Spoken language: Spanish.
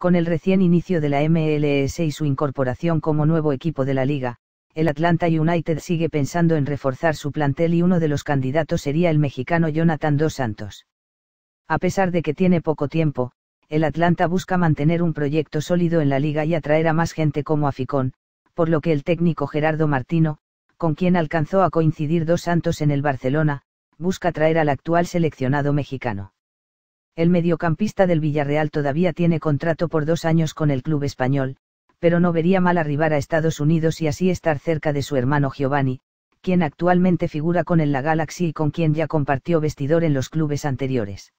Con el recién inicio de la MLS y su incorporación como nuevo equipo de la liga, el Atlanta United sigue pensando en reforzar su plantel y uno de los candidatos sería el mexicano Jonathan Dos Santos. A pesar de que tiene poco tiempo, el Atlanta busca mantener un proyecto sólido en la liga y atraer a más gente como Aficón, por lo que el técnico Gerardo Martino, con quien alcanzó a coincidir Dos Santos en el Barcelona, busca traer al actual seleccionado mexicano. El mediocampista del Villarreal todavía tiene contrato por dos años con el club español, pero no vería mal arribar a Estados Unidos y así estar cerca de su hermano Giovanni, quien actualmente figura con el La Galaxy y con quien ya compartió vestidor en los clubes anteriores.